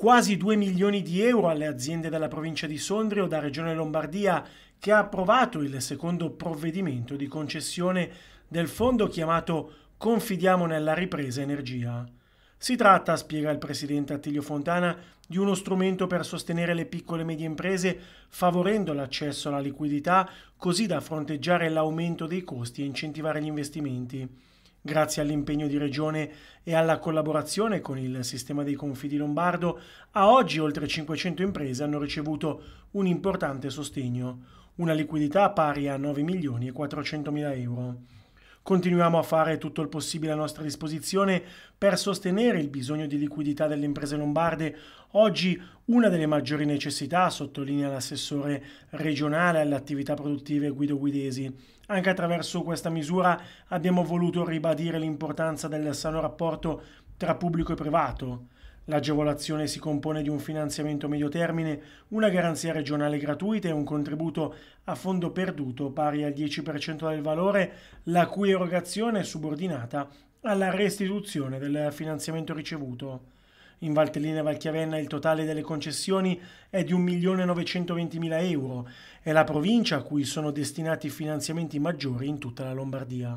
quasi 2 milioni di euro alle aziende della provincia di Sondrio da Regione Lombardia che ha approvato il secondo provvedimento di concessione del fondo chiamato Confidiamo nella ripresa energia. Si tratta, spiega il presidente Attilio Fontana, di uno strumento per sostenere le piccole e medie imprese, favorendo l'accesso alla liquidità, così da fronteggiare l'aumento dei costi e incentivare gli investimenti. Grazie all'impegno di Regione e alla collaborazione con il sistema dei confidi lombardo, a oggi oltre 500 imprese hanno ricevuto un importante sostegno, una liquidità pari a 9 milioni e 400 mila euro. Continuiamo a fare tutto il possibile a nostra disposizione per sostenere il bisogno di liquidità delle imprese lombarde, oggi una delle maggiori necessità, sottolinea l'assessore regionale alle attività produttive Guido Guidesi. Anche attraverso questa misura abbiamo voluto ribadire l'importanza del sano rapporto tra pubblico e privato. L'agevolazione si compone di un finanziamento medio termine, una garanzia regionale gratuita e un contributo a fondo perduto pari al 10% del valore, la cui erogazione è subordinata alla restituzione del finanziamento ricevuto. In Valtellina e Valchiavenna il totale delle concessioni è di 1.920.000 euro. È la provincia a cui sono destinati finanziamenti maggiori in tutta la Lombardia.